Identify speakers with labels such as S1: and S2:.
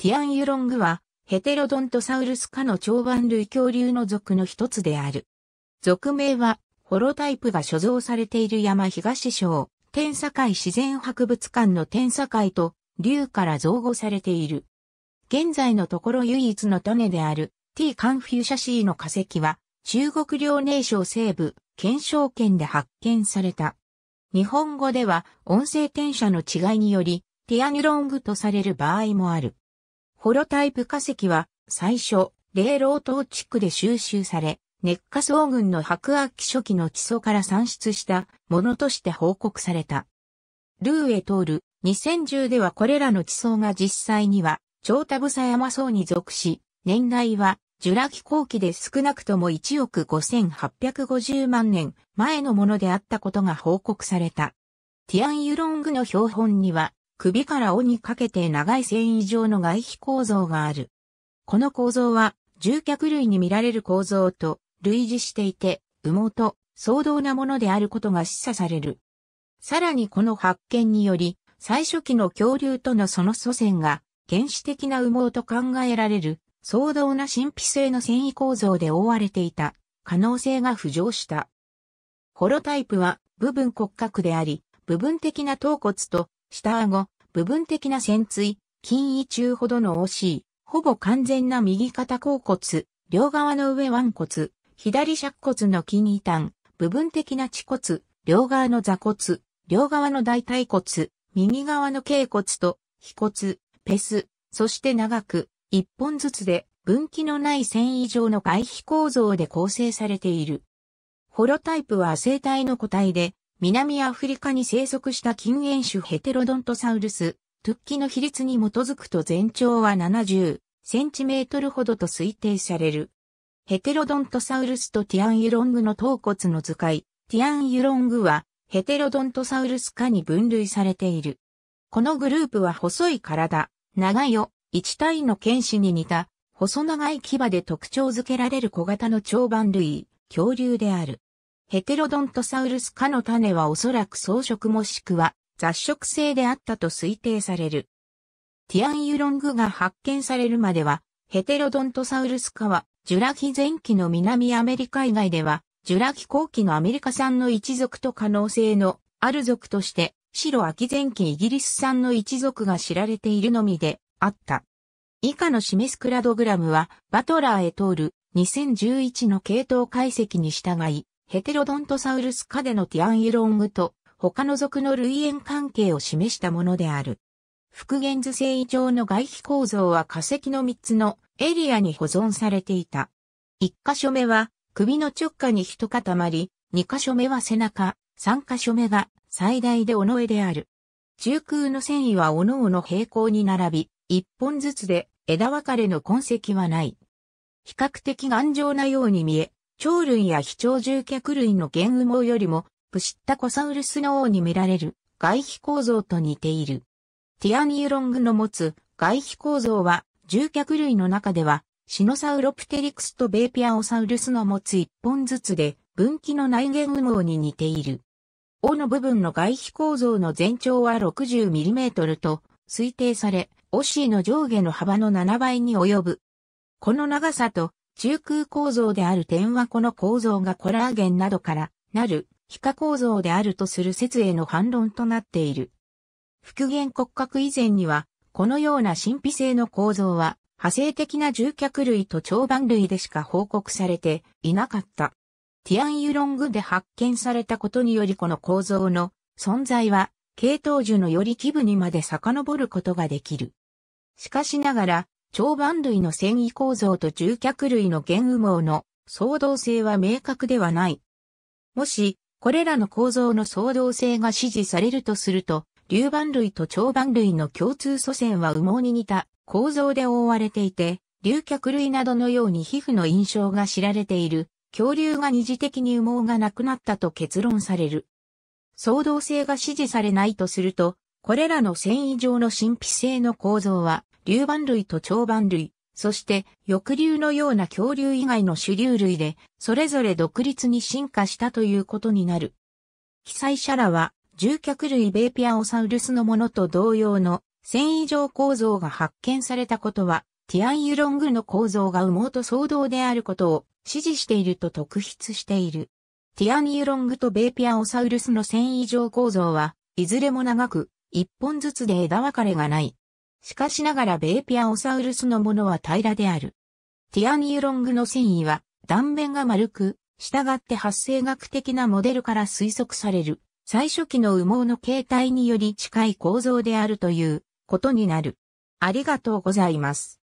S1: ティアンユロングは、ヘテロドントサウルス科の長万類恐竜の属の一つである。属名は、ホロタイプが所蔵されている山東省、天下会自然博物館の天査会と、竜から造語されている。現在のところ唯一の種である、T カンフューシャシーの化石は、中国領内省西部、検証圏で発見された。日本語では、音声転写の違いにより、ティアニュロングとされる場合もある。ホロタイプ化石は、最初、霊老島地区で収集され、熱火層群の白亜紀初期の地層から産出したものとして報告された。ルーエトール、2010ではこれらの地層が実際には、超田房山層に属し、年代は、ジュラ紀後期で少なくとも1億5850万年前のものであったことが報告された。ティアン・ユロングの標本には、首から尾にかけて長い繊維状の外皮構造がある。この構造は、獣脚類に見られる構造と類似していて、羽毛と相当なものであることが示唆される。さらにこの発見により、最初期の恐竜とのその祖先が、原始的な羽毛と考えられる、相当な神秘性の繊維構造で覆われていた、可能性が浮上した。ホロタイプは、部分骨格であり、部分的な頭骨と下顎、部分的な潜椎、筋位中ほどの OC、ほぼ完全な右肩甲骨、両側の上腕骨、左尺骨の筋異端、部分的な恥骨、両側の座骨、両側の大腿骨、右側の頸骨と、腓骨、ペス、そして長く、一本ずつで、分岐のない繊維状の回避構造で構成されている。ホロタイプは生体の個体で、南アフリカに生息した近縁種ヘテロドントサウルス、突起の比率に基づくと全長は70センチメートルほどと推定される。ヘテロドントサウルスとティアンユロングの頭骨の図解、ティアンユロングはヘテロドントサウルス科に分類されている。このグループは細い体、長い尾、一体の剣士に似た細長い牙で特徴づけられる小型の長板類、恐竜である。ヘテロドントサウルス科の種はおそらく草食もしくは雑食性であったと推定される。ティアンユロングが発見されるまでは、ヘテロドントサウルス科は、ジュラ紀前期の南アメリカ以外では、ジュラ紀後期のアメリカ産の一族と可能性のある族として、白秋前期イギリス産の一族が知られているのみであった。以下の示すクラドグラムは、バトラーへ通る2011の系統解析に従い、ヘテロドントサウルス科でのティアンユロングと他の属の類縁関係を示したものである。復元図繊維上の外皮構造は化石の3つのエリアに保存されていた。1箇所目は首の直下に一塊、2箇所目は背中、3箇所目が最大で尾上である。中空の繊維は各々平行に並び、一本ずつで枝分かれの痕跡はない。比較的頑丈なように見え、鳥類や非鳥獣脚類の原羽毛よりも、プシッタコサウルスの王に見られる外皮構造と似ている。ティアニューロングの持つ外皮構造は、獣脚類の中では、シノサウロプテリクスとベーピアオサウルスの持つ一本ずつで、分岐の内原羽毛に似ている。尾の部分の外皮構造の全長は 60mm と推定され、オシーの上下の幅の7倍に及ぶ。この長さと中空構造である点はこの構造がコラーゲンなどからなる皮下構造であるとする説への反論となっている。復元骨格以前には、このような神秘性の構造は、派生的な獣脚類と長板類でしか報告されていなかった。ティアンユロングで発見されたことによりこの構造の存在は、系統樹のより基部にまで遡ることができる。しかしながら、長板類の繊維構造と獣脚類の原羽毛の相動性は明確ではない。もし、これらの構造の相動性が支持されるとすると、竜板類と長板類の共通祖先は羽毛に似た構造で覆われていて、竜脚類などのように皮膚の印象が知られている、恐竜が二次的に羽毛がなくなったと結論される。相動性が支持されないとすると、これらの繊維上の神秘性の構造は竜板類と長板類、そして翼竜のような恐竜以外の主流類で、それぞれ独立に進化したということになる。被災者らは、獣脚類ベーピアオサウルスのものと同様の繊維状構造が発見されたことは、ティアンユロングの構造が羽毛と相同であることを支持していると特筆している。ティアンユロングとベーピアオサウルスの繊維状構造は、いずれも長く、一本ずつで枝分かれがない。しかしながらベーピアオサウルスのものは平らである。ティアニュロングの繊維は断面が丸く、従って発生学的なモデルから推測される、最初期の羽毛の形態により近い構造であるということになる。ありがとうございます。